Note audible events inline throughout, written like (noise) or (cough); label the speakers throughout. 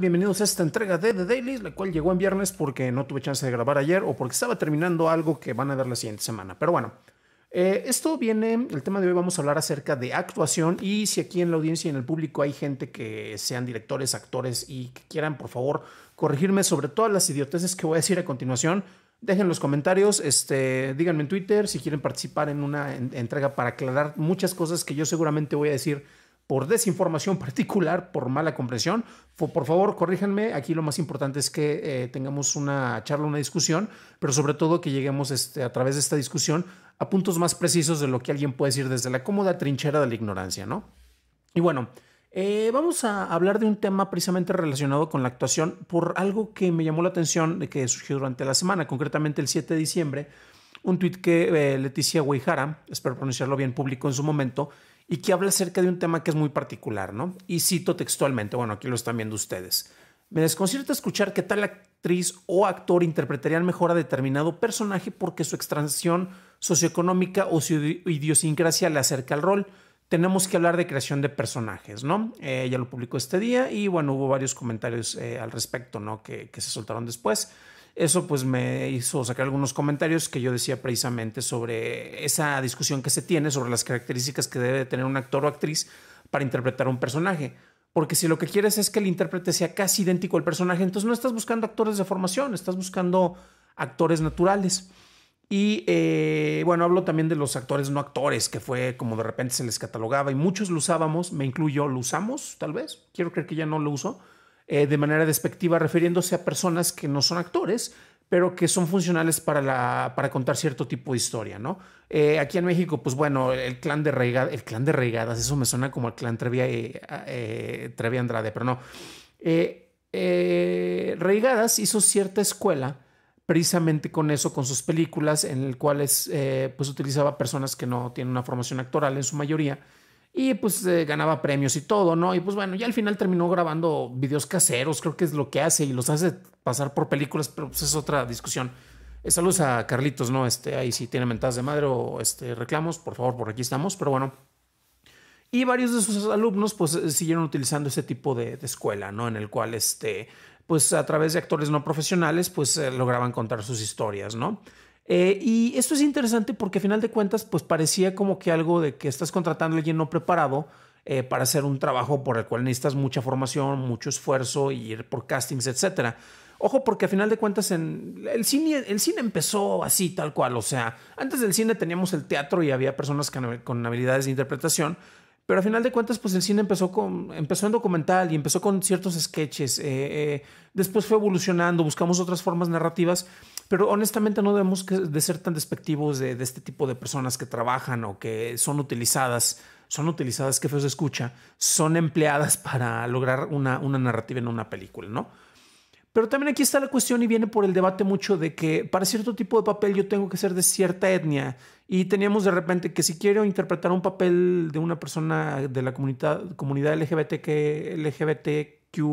Speaker 1: Bienvenidos a esta entrega de The Daily, la cual llegó en viernes porque no tuve chance de grabar ayer o porque estaba terminando algo que van a dar la siguiente semana. Pero bueno, eh, esto viene, el tema de hoy vamos a hablar acerca de actuación y si aquí en la audiencia y en el público hay gente que sean directores, actores y que quieran, por favor, corregirme sobre todas las idioteces que voy a decir a continuación. Dejen los comentarios, este, díganme en Twitter si quieren participar en una entrega para aclarar muchas cosas que yo seguramente voy a decir por desinformación (laughs) particular, por mala comprensión. Por favor, corríjanme. Aquí lo más importante es que eh, tengamos una charla, una discusión, pero sobre todo que lleguemos este, a través de esta discusión a puntos más precisos de lo que alguien puede decir desde la cómoda trinchera de la ignorancia, ¿no? Y bueno, eh, vamos a hablar de un tema precisamente relacionado con la actuación por algo que me llamó la atención que surgió durante la semana, concretamente el 7 de diciembre, un tuit que eh, Leticia guihara espero pronunciarlo bien, público en su momento, y que habla acerca de un tema que es muy particular, ¿no? Y cito textualmente, bueno, aquí lo están viendo ustedes. Me desconcierta escuchar que tal actriz o actor interpretarían mejor a determinado personaje porque su extracción socioeconómica o su idiosincrasia le acerca al rol tenemos que hablar de creación de personajes, ¿no? Ella eh, lo publicó este día y bueno, hubo varios comentarios eh, al respecto, ¿no? Que, que, se soltaron después. Eso pues me hizo sacar algunos comentarios que yo decía precisamente sobre esa discusión que se tiene sobre las características que debe tener un actor o actriz para interpretar un personaje. Porque si lo que quieres es que el intérprete sea casi idéntico al personaje, entonces no estás buscando actores de formación, estás buscando actores naturales. Y eh, bueno, hablo también de los actores no actores, que fue como de repente se les catalogaba y muchos lo usábamos, me incluyo, lo usamos tal vez, quiero creer que ya no lo uso, eh, de manera despectiva, refiriéndose a personas que no son actores, pero que son funcionales para, la, para contar cierto tipo de historia, ¿no? Eh, aquí en México, pues bueno, el clan de Reigadas, el clan de Reigadas, eso me suena como el clan Trevi, Trevi Andrade, pero no. Reigadas hizo cierta escuela precisamente con eso, con sus películas, en el cuales eh, pues utilizaba personas que no tienen una formación actoral en su mayoría y pues eh, ganaba premios y todo, ¿no? Y pues bueno, ya al final terminó grabando videos caseros, creo que es lo que hace y los hace pasar por películas, pero pues es otra discusión. Eh, saludos a Carlitos, ¿no? Este, ahí sí tiene mentadas de madre o este, reclamos, por favor, por aquí estamos, pero bueno. Y varios de sus alumnos pues siguieron utilizando ese tipo de, de escuela, ¿no? En el cual este, pues a través de actores no profesionales, pues eh, lograban contar sus historias, ¿no? Eh, y esto es interesante porque a final de cuentas, pues parecía como que algo de que estás contratando a alguien no preparado eh, para hacer un trabajo por el cual necesitas mucha formación, mucho esfuerzo, y ir por castings, etcétera. Ojo, porque a final de cuentas en el cine, el cine empezó así, tal cual. O sea, antes del cine teníamos el teatro y había personas con habilidades de interpretación, pero a final de cuentas, pues el cine empezó, con, empezó en documental y empezó con ciertos sketches. Eh, eh, después fue evolucionando, buscamos otras formas narrativas, pero honestamente no debemos de ser tan despectivos de, este tipo de personas que trabajan o que son utilizadas, son utilizadas, que feo se escucha, son empleadas (laughs) para lograr una, una narrativa en una película, ¿no? Pero también aquí está la cuestión y viene por el debate mucho de que para cierto tipo de papel yo tengo que ser de cierta etnia y teníamos de repente que si quiero interpretar un papel de una persona de la comunidad, comunidad LGBTQ, LGBTQ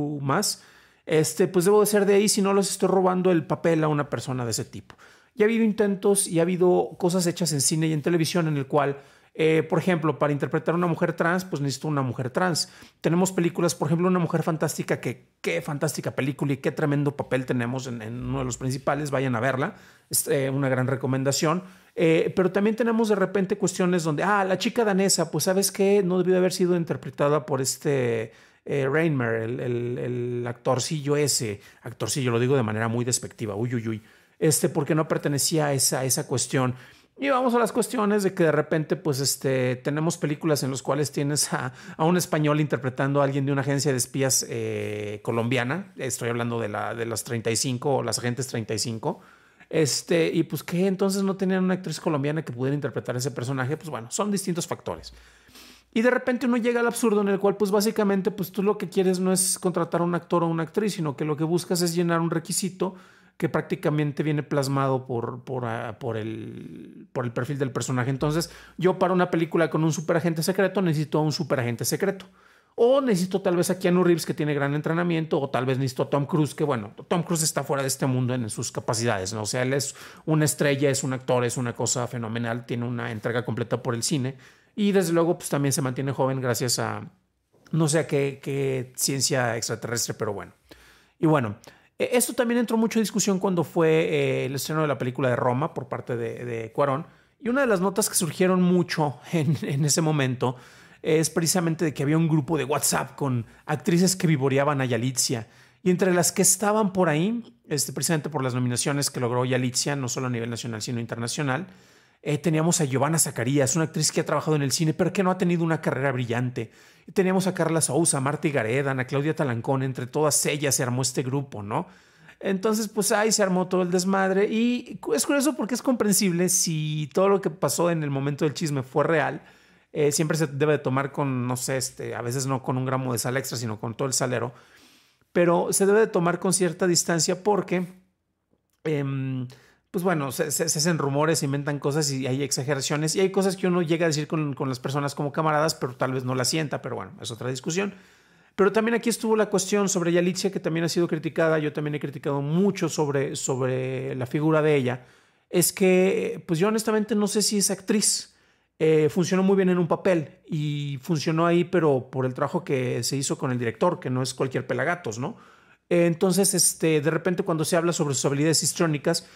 Speaker 1: este, pues debo de ser de ahí si no les estoy robando el papel a una persona de ese tipo. Y ha habido intentos y ha habido cosas hechas en cine y en televisión en el cual eh, por ejemplo, para interpretar a una mujer trans, pues necesito una mujer trans. Tenemos películas, por ejemplo, Una Mujer Fantástica, que qué fantástica película y qué tremendo papel tenemos en, uno de los principales. Vayan a verla, es eh, una gran recomendación. Eh, pero también tenemos de repente cuestiones donde, ah, la chica danesa, pues sabes que no debió haber sido interpretada por este eh, el, actorcillo ese, actorcillo, lo digo de manera muy despectiva, uy, uy, uy, este, porque no pertenecía esa, a esa cuestión. Y vamos a las cuestiones de que de repente, pues, este, tenemos películas en las cuales tienes a, un español interpretando a alguien de una agencia de espías eh, colombiana. Estoy hablando de, la, de las 35 o las agentes 35. Este, y pues qué entonces no tenían una actriz colombiana que pudiera interpretar ese personaje, pues bueno, son distintos factores. Y de repente uno llega al absurdo en el cual pues básicamente pues tú lo que quieres no es contratar a un actor o una actriz, sino que lo que buscas es llenar un requisito que prácticamente viene plasmado por, ah, por, el, por el perfil del personaje. Entonces, yo para una película con un superagente secreto necesito a un superagente secreto. O necesito tal vez a Keanu Reeves que tiene gran entrenamiento, o tal vez necesito a Tom Cruise, que bueno, Tom Cruise está fuera de este mundo en sus capacidades, ¿no? O sea, él es una estrella, es un actor, es una cosa fenomenal, tiene una entrega completa por el cine. Y desde luego, pues también se mantiene joven gracias a no sé qué, qué ciencia extraterrestre, pero bueno. Y bueno, e, Esto también entró mucho en discusión cuando fue eh, el estreno de la película de Roma por parte de, Cuarón. Y una de las notas que surgieron mucho (laughs) en, ese momento es precisamente de que había un grupo de WhatsApp con actrices que vivoreaban a Yalizia. Y entre las que estaban por ahí, este, precisamente por las nominaciones que logró Yalizia, no solo a nivel nacional, sino internacional, eh, teníamos a Giovanna Zacarías, una actriz que ha trabajado en el cine, pero que no ha tenido una carrera brillante. Teníamos a Carla Sousa, a Marta Gareda, a Claudia Talancón, entre todas ellas se armó este grupo, ¿no? Entonces, pues ahí se armó todo el desmadre y es curioso porque es comprensible si todo lo que pasó en el momento del chisme fue real. Eh, siempre se debe de tomar con, no sé, este, a veces no con un gramo de sal extra, sino con todo el salero. Pero se debe de tomar con cierta distancia porque... Em, pues bueno, se, hacen rumores, se inventan cosas y hay exageraciones y hay cosas que uno llega a decir con, las personas como camaradas, pero tal vez no la sienta, pero bueno, es otra discusión. Pero también aquí estuvo la cuestión sobre Yalitza, que también ha sido criticada, yo también he criticado mucho sobre, sobre la figura de ella, es que pues yo honestamente no sé si es actriz. Eh, funcionó muy bien en un papel y funcionó ahí, pero por el trabajo que se hizo con el director, que no es cualquier pelagatos, ¿no? Eh, entonces, este, de repente cuando se habla sobre sus habilidades histrónicas,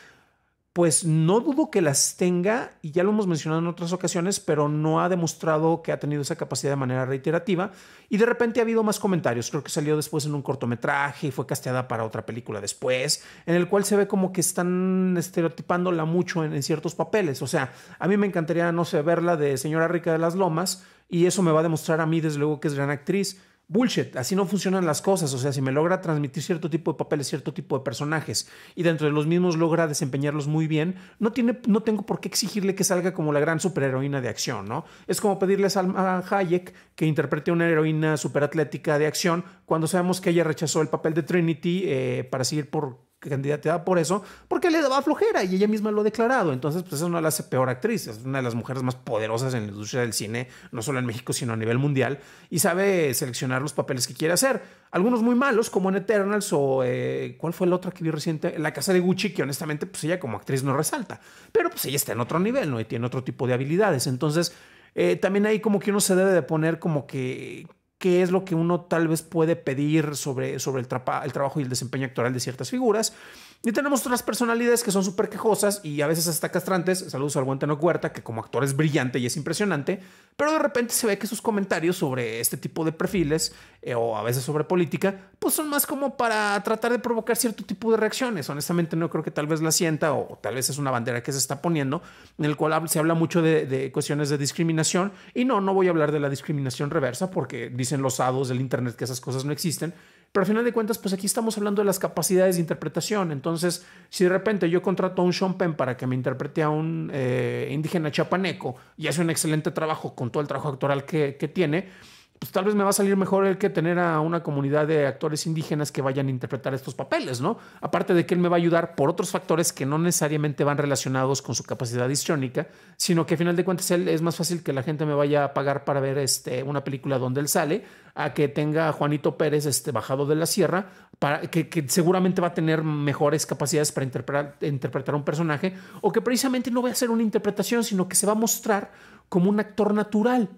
Speaker 1: pues no dudo que las tenga, y ya lo hemos mencionado en otras ocasiones, pero no ha demostrado que ha tenido esa capacidad de manera reiterativa. Y de repente ha habido más comentarios, creo que salió después en un cortometraje y fue casteada para otra película después, en el cual se ve como que están estereotipándola mucho en, ciertos papeles. O sea, a mí me encantaría, no sé, verla de Señora Rica de las Lomas, y eso me va a demostrar a mí, desde luego, que es gran actriz Bullshit, así no funcionan las cosas. O sea, si me logra transmitir cierto tipo de papeles, cierto tipo de personajes y dentro de los mismos logra desempeñarlos muy bien, no, tiene, no tengo por qué exigirle que salga como la gran superheroína de acción, ¿no? Es como pedirle a Hayek que interprete una heroína superatlética de acción cuando sabemos que ella rechazó el papel de Trinity eh, para seguir por candidateada por eso, porque le daba flojera y ella misma lo ha declarado. Entonces, pues eso no la hace peor actriz, es una de las mujeres más poderosas en la industria del cine, no solo en México, sino a nivel mundial, y sabe seleccionar los papeles que quiere hacer. Algunos muy malos, como en Eternals o eh, ¿cuál fue la otra que vi reciente? La casa de Gucci, que honestamente, pues ella como actriz no resalta, pero pues ella está en otro nivel, ¿no? Y tiene otro tipo de habilidades. Entonces, eh, también ahí como que uno se debe de poner como que qué es lo que uno tal vez puede pedir sobre, sobre el, trabajo y el desempeño actoral de ciertas figuras. Y tenemos otras personalidades que son súper quejosas y a veces hasta castrantes. Saludos al buen no Huerta, que como actor es brillante y es impresionante, pero de repente se ve que sus comentarios sobre este tipo de perfiles eh, o a veces sobre política, pues son más como para tratar de provocar cierto tipo de reacciones. Honestamente, no creo que tal vez la sienta o, tal vez es una bandera que se está poniendo, en el cual se habla mucho de, de cuestiones de discriminación. Y no, no voy a hablar de la discriminación reversa porque dice en los ados del Internet que esas cosas no existen. Pero al final de cuentas, pues aquí estamos hablando de las capacidades de interpretación. Entonces, si de repente yo contrato a un Sean Penn para que me interprete a un eh, indígena chapaneco y hace un excelente trabajo con todo el trabajo actoral que, que tiene, pues tal vez me va a salir mejor el que tener a una comunidad de actores indígenas que vayan a interpretar estos papeles, ¿no? Aparte de que él me va a ayudar por otros factores que no necesariamente van relacionados con su capacidad histriónica, sino que a final de cuentas él es más fácil que la gente me vaya a pagar para ver este, una película donde él sale, a que tenga a Juanito Pérez este, bajado de la sierra, para, que, seguramente va a tener mejores capacidades para interpretar, un personaje, o que precisamente no va a ser una interpretación, sino que se va a mostrar como un actor natural.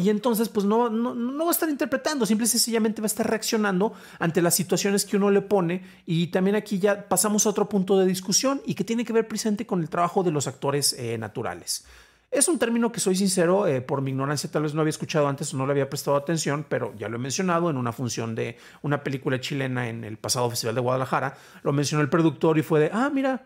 Speaker 1: Y entonces, pues no, no, va a estar interpretando, simple y sencillamente va a estar reaccionando ante las situaciones que uno le pone. Y también aquí ya pasamos a otro punto de discusión y que tiene que ver presente con el trabajo de los actores eh, naturales. Es un término que soy sincero, eh, por mi ignorancia tal vez no había escuchado antes o no le había prestado atención, pero ya lo he mencionado en una función de una película chilena en el pasado Festival de Guadalajara. Lo mencionó el productor y fue de, ah, mira,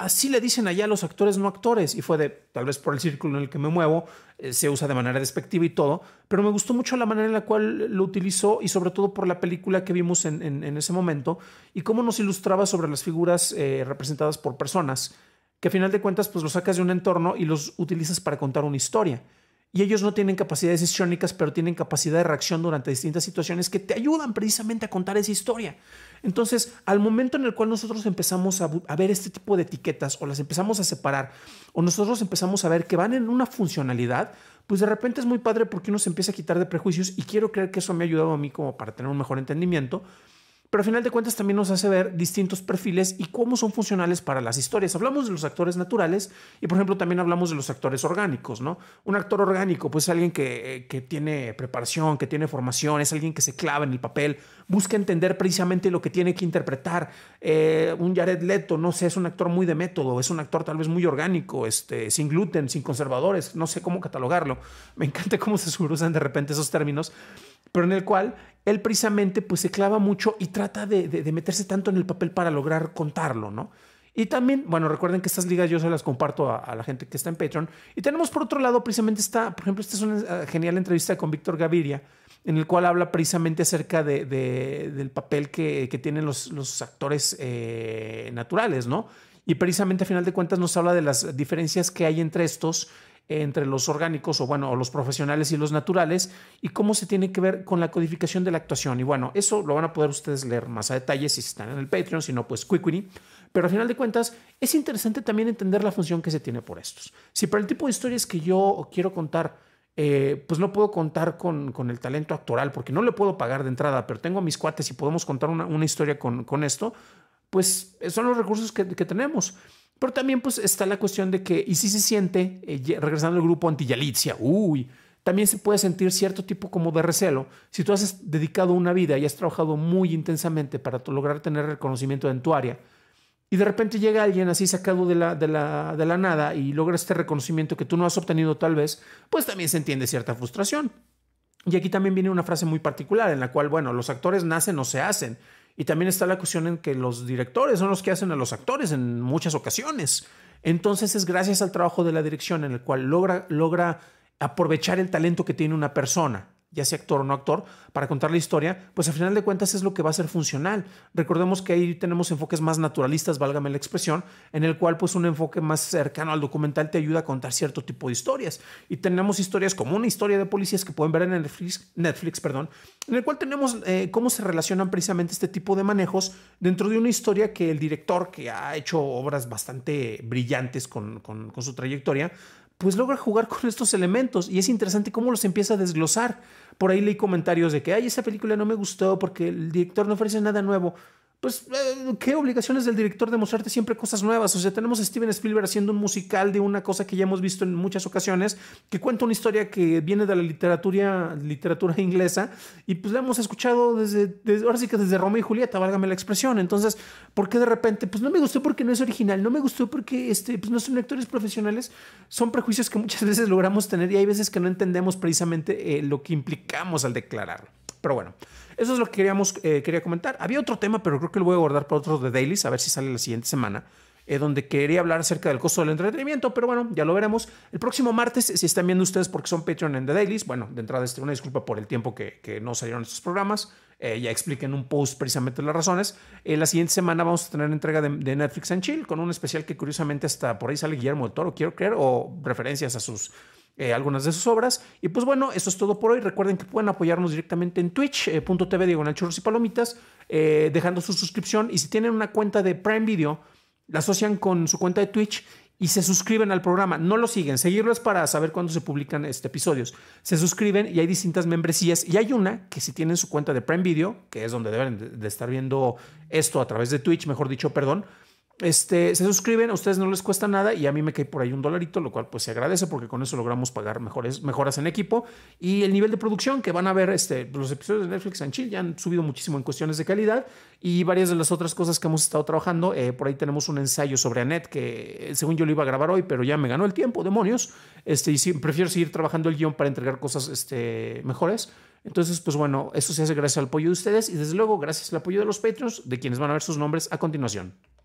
Speaker 1: así le dicen allá a los actores no actores. Y fue de, tal vez por el círculo en el que me muevo, eh, se usa de manera despectiva y todo, pero me gustó mucho la manera en la cual lo utilizó y sobre todo por la película que vimos en, ese momento y cómo nos ilustraba sobre las figuras eh, representadas por personas, que a final de cuentas pues los sacas de un entorno y los utilizas para contar una historia y ellos no tienen capacidades histriónicas, pero tienen capacidad de reacción durante distintas situaciones que te ayudan precisamente a contar esa historia. Entonces, al momento en el cual nosotros empezamos a, a, ver este tipo de etiquetas o las empezamos a separar o nosotros empezamos a ver que van en una funcionalidad, pues de repente es muy padre porque uno se empieza a quitar de prejuicios y quiero creer que eso me ha ayudado a mí como para tener un mejor entendimiento pero al final de cuentas también nos hace ver distintos perfiles y cómo son funcionales para las historias. Hablamos de los actores naturales y, por ejemplo, también hablamos de los actores orgánicos, ¿no? Un actor orgánico, pues es alguien que, eh, tiene preparación, que tiene formación, es alguien que se clava en el papel, busca entender precisamente lo que tiene que interpretar. Eh, un Jared Leto, no sé, es un actor muy de método, es un actor tal vez muy orgánico, este, sin gluten, sin conservadores, no sé cómo catalogarlo. Me encanta cómo se (laughs) cruzan de repente esos términos pero en el cual él precisamente pues se clava mucho y trata de, meterse tanto en el papel para lograr contarlo, ¿no? Y también, bueno, recuerden que estas ligas yo se las comparto a, la gente que está en Patreon. Y tenemos por otro lado precisamente esta, por ejemplo, esta es una ah, genial entrevista con Víctor Gaviria, en el cual habla precisamente acerca del papel que, tienen los, actores eh, naturales, ¿no? Y precisamente a final de cuentas nos habla de las diferencias que hay entre estos entre los orgánicos o bueno, los profesionales y los naturales y cómo se tiene que ver con la codificación de la actuación. Y bueno, eso lo van a poder ustedes leer más a detalle si están en el Patreon, si no, pues Quickie. Pero al final de cuentas, es interesante también entender la función que se tiene por estos. Si para el tipo de historias que yo quiero contar, eh, pues no puedo contar con, con, el talento actoral porque no le puedo pagar de entrada, pero tengo a mis cuates y podemos contar una, historia con, con esto, pues son los recursos que, que tenemos. Pero también pues está la cuestión de que, y si se siente, eh, regresando al grupo antillalicia uy, también se puede sentir cierto tipo como de recelo. Si tú has dedicado una vida y has trabajado muy intensamente para lograr tener reconocimiento en tu área, y de repente llega alguien así sacado de la, de la, de la nada y logra este reconocimiento que tú no has obtenido tal vez, pues también se entiende cierta frustración. Y aquí también viene una frase muy particular en la cual, bueno, los actores nacen o se hacen. Y también está la cuestión en que los directores son los que hacen a los actores en muchas ocasiones. Entonces es gracias al trabajo de la dirección en el cual logra, logra aprovechar el talento que tiene una persona ya sea actor o no actor, para contar la historia, pues al final de cuentas es lo que va a ser funcional. Recordemos que ahí tenemos enfoques más naturalistas, válgame la expresión, en el cual pues un enfoque más cercano al documental te ayuda a contar cierto tipo de historias. Y tenemos historias como una historia de policías que pueden ver en Netflix, Netflix perdón, en el cual tenemos eh, cómo se relacionan precisamente este tipo de manejos dentro de una historia que el director, que ha hecho obras bastante brillantes con su trayectoria, pues logra jugar con estos elementos y es interesante cómo los empieza a desglosar. Por ahí leí comentarios de que, ay, esa película no me gustó porque el director no ofrece nada nuevo pues, eh, ¿qué obligaciones del director de mostrarte siempre cosas nuevas? O sea, tenemos a Steven Spielberg haciendo un musical de una cosa que ya hemos visto en muchas ocasiones, que cuenta una historia que viene de la literatura, literatura inglesa, y pues la hemos escuchado desde, ahora sí que desde Romeo y Julieta, válgame la expresión. Entonces, ¿por qué de repente? Pues no me gustó porque no es original, no me gustó porque este, pues no son lectores profesionales, son prejuicios que muchas veces logramos tener y hay veces que no entendemos precisamente eh, lo que implicamos al declararlo. Pero bueno. Eso es lo que queríamos, eh, quería comentar. Había otro tema, pero creo que lo voy a guardar para otro de Dailies, a ver si sale la siguiente semana. Eh, donde quería hablar acerca del costo del entretenimiento, pero bueno, ya lo veremos. El próximo martes, si están viendo ustedes porque son Patreon en The Dailies, bueno, de entrada una disculpa por el tiempo que, que no salieron estos programas, eh, ya expliqué en un post precisamente las razones. la siguiente semana vamos a tener entrega de, de, Netflix and Chill con un especial que curiosamente hasta por ahí sale Guillermo del Toro, quiero creer, o referencias a sus eh, algunas de sus obras. Y pues bueno, eso es todo por hoy. Recuerden que pueden apoyarnos directamente en twitch.tv, eh, diagonal churros y palomitas, eh, dejando su suscripción. Y si tienen una cuenta de Prime Video, la asocian con su cuenta de Twitch y se suscriben al programa. No lo siguen, seguirlo para saber cuándo se publican este, episodios. Se suscriben y hay distintas membresías. Y hay una que si tienen su cuenta de Prime Video, que es donde deben de estar viendo esto a través de Twitch, mejor dicho, perdón, este, se suscriben, a ustedes no les cuesta nada y a mí me cae por ahí un dolarito, lo cual pues se agradece porque con eso logramos pagar mejores, mejoras en equipo y el nivel de producción que van a ver este, los episodios de Netflix en Chile ya han subido muchísimo en cuestiones de calidad y varias de las otras cosas que hemos estado trabajando. Eh, por ahí tenemos un ensayo sobre Anet que eh, según yo lo iba a grabar hoy, pero ya me ganó el tiempo, demonios. Este, prefiero seguir trabajando el guión para entregar cosas este, mejores. Entonces, pues bueno, eso se hace gracias al apoyo de ustedes y desde luego gracias al apoyo de los Patreons, de quienes van a ver sus nombres a continuación.